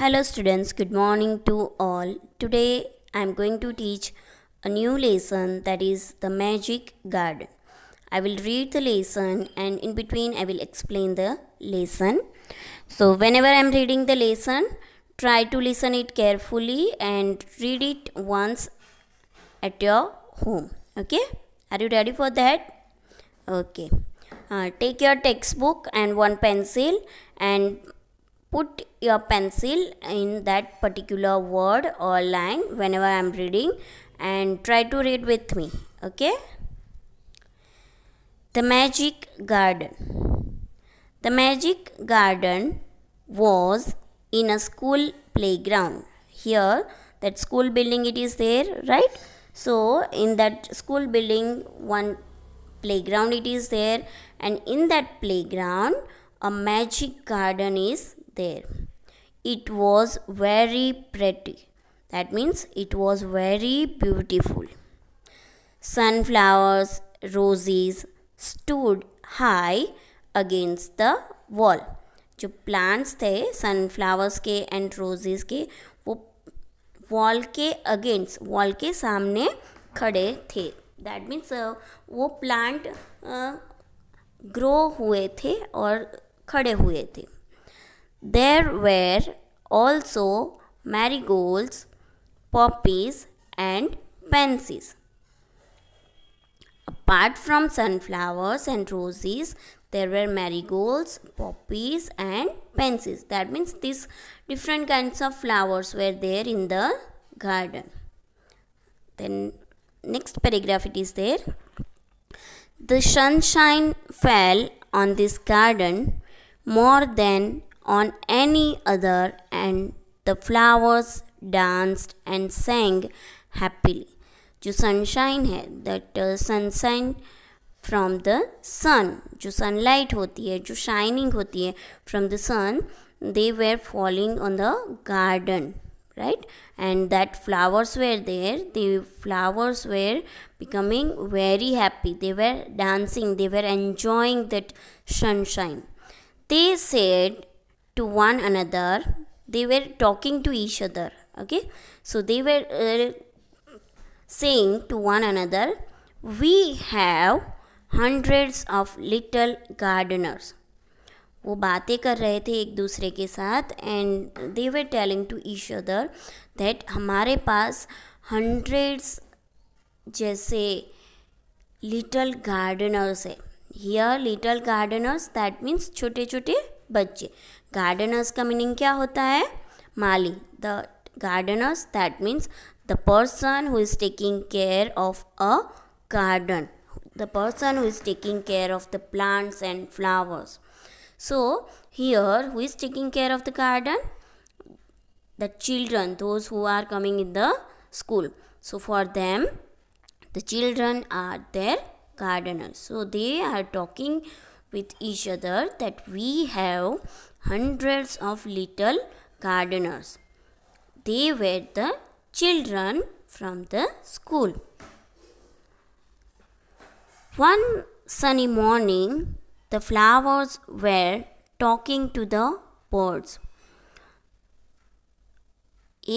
Hello students, good morning to all. Today I am going to teach a new lesson that is the magic garden. I will read the lesson and in between I will explain the lesson. So whenever I am reading the lesson, try to listen it carefully and read it once at your home. Okay? Are you ready for that? Okay. Uh, take your textbook and one pencil and put your pencil in that particular word or line whenever I am reading and try to read with me okay the magic garden the magic garden was in a school playground here that school building it is there right so in that school building one playground it is there and in that playground a magic garden is there. It was very pretty. That means it was very beautiful. Sunflowers, roses stood high against the wall. जो plants थे sunflowers के and roses के वो wall के against wall के सामने खड़े थे दैट मीन्स वो प्लांट ग्रो हुए थे और खड़े हुए थे There were also marigolds, poppies, and pansies. Apart from sunflowers and roses, there were marigolds, poppies, and pansies. That means these different kinds of flowers were there in the garden. Then, next paragraph it is there. The sunshine fell on this garden more than on any other, and the flowers danced and sang happily. जो sunshine है that uh, sunshine from the sun, जो sunlight होती है जो shining होती है from the sun. They were falling on the garden, right and that flowers were there the flowers were becoming very happy they were dancing they were enjoying that sunshine they said to one another they were talking to each other okay so they were uh, saying to one another we have hundreds of little gardeners वो बातें कर रहे थे एक दूसरे के साथ and they were telling to each other that हमारे पास हंड्रेड्स जैसे लिटल गार्डनर्स है here little gardeners that means छोटे छोटे बच्चे गार्डनर्स का मीनिंग क्या होता है माली the gardeners that means the person who is taking care of a garden the person who is taking care of the plants and flowers so here who is taking care of the garden the children those who are coming in the school so for them the children are their gardeners so they are talking with each other that we have hundreds of little gardeners. They were the children from the school. One sunny morning, the flowers were talking to the birds.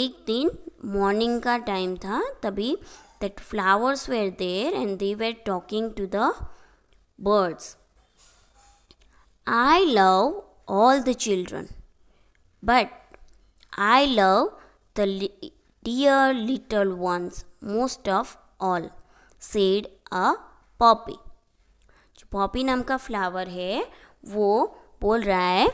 एक दिन morning का time था तभी that flowers were there they were talking to the talking talking to the birds I love all the children, but I love the li dear little ones most of all, said a poppy. जो poppy नाम का flower है वो बोल रहा है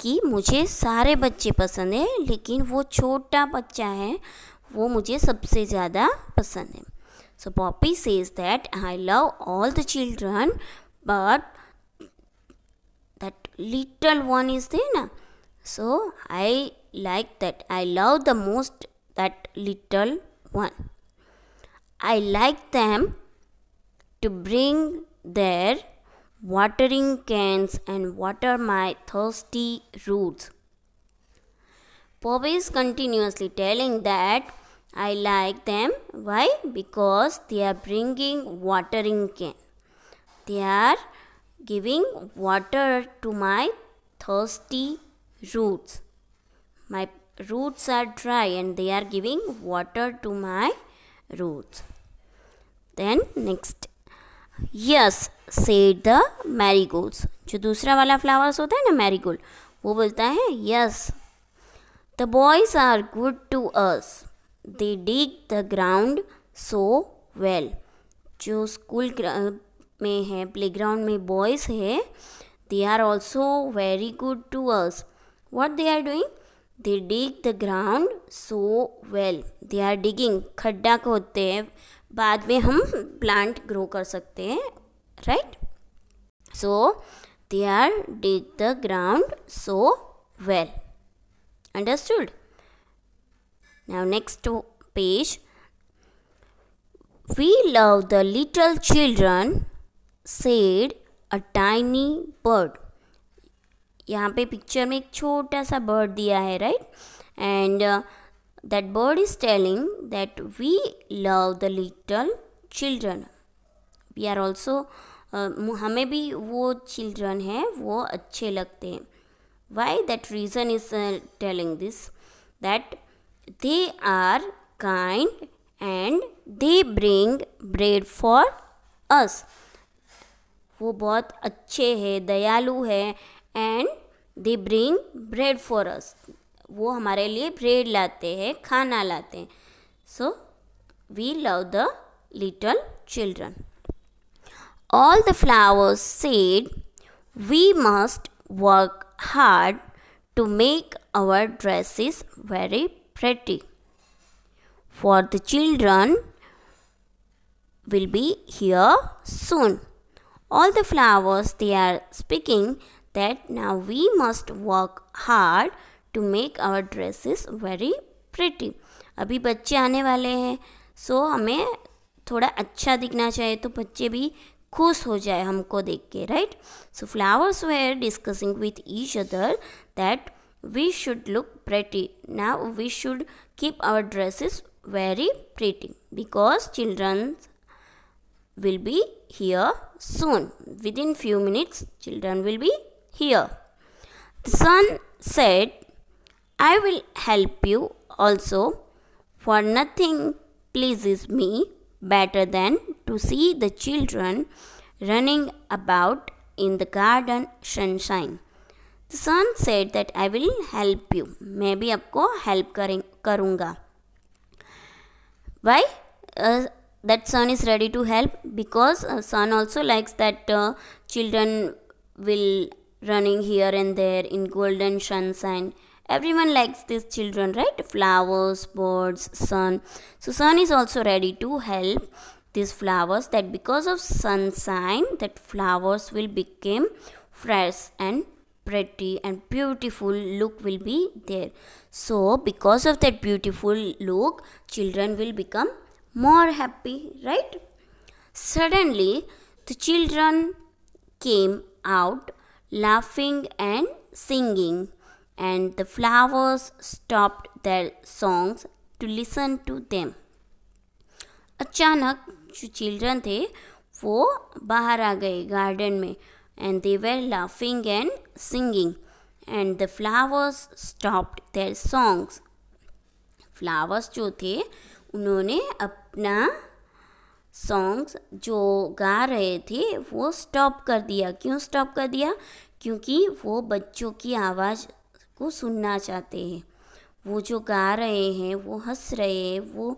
कि मुझे सारे बच्चे पसंद है लेकिन वो छोटा बच्चा है वो मुझे सबसे ज़्यादा पसंद है so poppy says that I love all the children but that little one is there na? so i like that i love the most that little one i like them to bring their watering cans and water my thirsty roots Pope is continuously telling that I like them. Why? Because they are bringing watering can. They are giving water to my thirsty roots. My roots are dry and they are giving water to my roots. Then next. Yes, said the marigolds. जो दूसरा वाला flowers होता है ना marigold वो बोलता है yes the boys are good to us they dig the ground so well जो स्कूल में है प्लेग्राउंड में बॉयज़ है they are also very good to us what they are doing they dig the ground so well they are digging खड्डा खोदते हैं बाद में हम प्लांट ग्रो कर सकते हैं right so they are dig the ground so well understood now next page we love the little children said a tiny bird यहाँ पे पिक्चर में एक छोटा सा बर्ड दिया है right and that bird is telling that we love the little children we are also हमें भी वो चिल्ड्रन हैं वो अच्छे लगते हैं why that reason is telling this that they are kind and they bring bread for us वो बहुत अच्छे हैं दयालु हैं and they bring bread for us वो हमारे लिए ब्रेड लाते हैं खाना लाते हैं so we love the little children all the flowers said we must work hard to make our dresses very pretty for the children will be here soon all the flowers they are speaking that now we must work hard to make our dresses very pretty. अभी बच्चे आने वाले हैं सो so, हमें थोड़ा अच्छा दिखना चाहिए तो बच्चे भी खुश हो जाए हमको देख के right so flowers were discussing with each other that we should look pretty now we should keep our dresses very pretty because children will be here soon. Within few minutes, children will be here. The son said, I will help you also, for nothing pleases me better than to see the children running about in the garden sunshine. The son said that I will help you. Maybe भी आपको help करें करूँगा Why? Uh, that son is ready to help because uh, son also likes that uh, children will running here and there in golden sunshine everyone likes these children right flowers birds sun so sun is also ready to help these flowers that because of sunshine that flowers will become fresh and pretty and beautiful look will be there so because of that beautiful look children will become more happy, right? Suddenly, the children came out laughing and singing, and the flowers stopped their songs to listen to them. अचानक जो children थे वो बाहर आ गए garden में and they were laughing and singing and the flowers stopped their songs flowers जो थे उन्होंने अब अपना सॉन्ग्स जो गा रहे थे वो स्टॉप कर दिया क्यों स्टॉप कर दिया क्योंकि वो बच्चों की आवाज़ को सुनना चाहते हैं वो जो गा रहे हैं वो हंस रहे हैं वो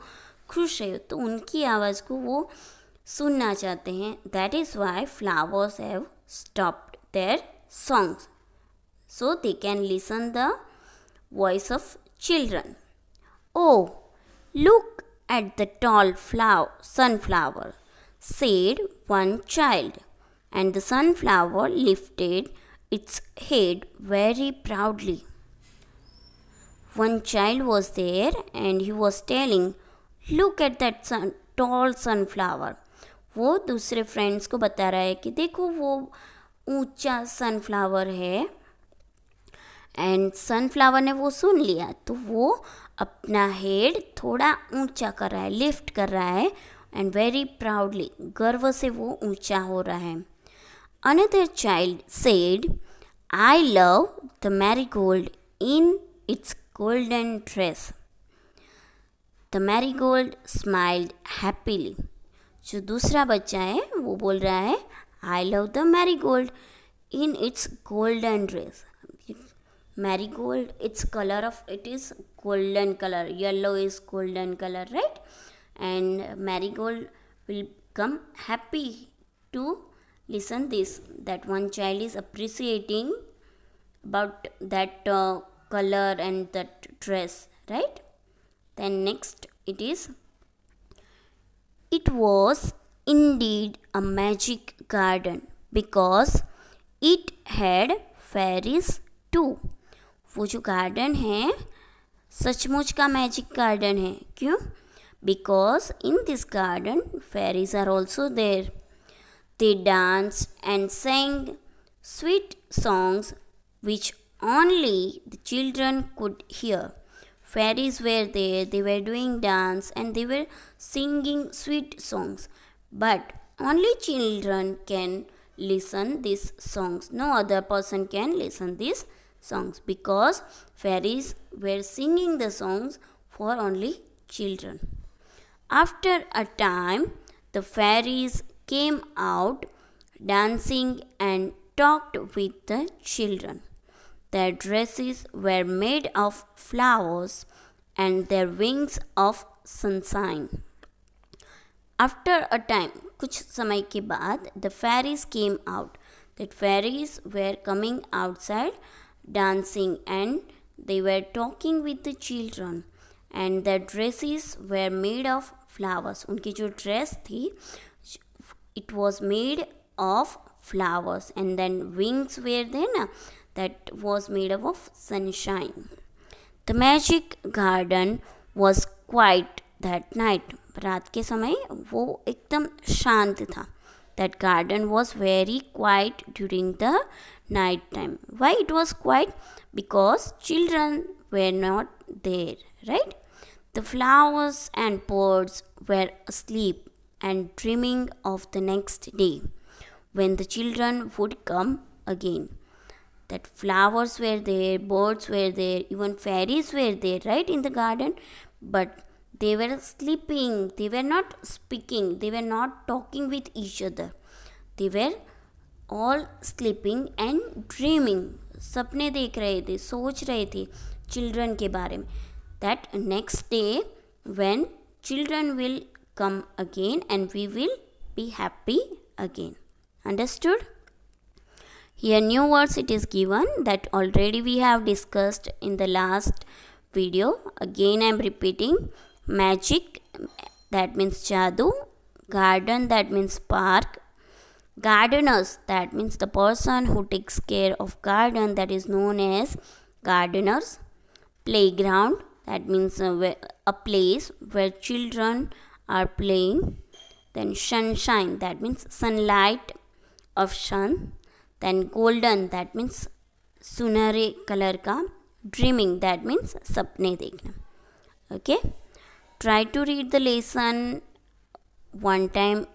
खुश है तो उनकी आवाज़ को वो सुनना चाहते हैं that is why flowers have stopped their songs so they can listen the voice of children oh look at the tall flower, sunflower, said one child. And the sunflower lifted its head very proudly. One child was there and he was telling, Look at that sun, tall sunflower. wo dusre friends ko bata raha hai ki dekho wo ऊंचा sunflower है and sunflower ने वो सुन लिया तो वो अपना head थोड़ा ऊंचा कर रहा है लिफ्ट कर रहा है एंड वेरी प्राउडली गर्व से वो ऊंचा हो रहा है another child said I love the marigold in its golden dress the marigold smiled happily जो दूसरा बच्चा है वो बोल रहा है I love the marigold in its golden dress marigold its color of it is golden color yellow is golden color right and marigold will come happy to listen this that one child is appreciating about that uh, color and that dress right then next it is it was indeed a magic garden because it had fairies too. वो जो garden है सचमुच का magic garden है क्यों because in this garden fairies are also there they dance and sang sweet songs which only the children could hear fairies were there they were doing dance and they were singing sweet songs but only children can listen this songs no other person can listen this songs because fairies were singing the songs for only children. After a time, the fairies came out dancing and talked with the children. Their dresses were made of flowers and their wings of sunshine. After a time, कुछ समय के बाद, the fairies came out. The fairies were coming outside dancing and they were talking with the children and their dresses were made of flowers unki jo dress thi it was made of flowers and then wings were there na that was made up of sunshine the magic garden was quiet that night रात के समय वो एकदम शांत था that garden was very quiet during the night time why it was quiet because children were not there right the flowers and birds were asleep and dreaming of the next day when the children would come again. That flowers were there, birds were there, even fairies were there, right, in the garden. But they were sleeping. They were not speaking. They were not talking with each other. They were all sleeping and dreaming. सपने देख रहे थे सोच रहे थे children के बारे में that next day when children will come again and we will be happy again. Understood? Here new words it is given that already we have discussed in the last video. Again I am repeating magic that means jadoo garden that means park gardeners that means the person who takes care of garden that is known as gardeners playground that means a, uh, a place where children are playing then sunshine that means sunlight of sun then golden that means sunare color ka dreaming that means सपने देखना okay? Try to read the lesson one time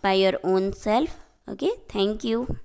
by your own self. Okay, thank you.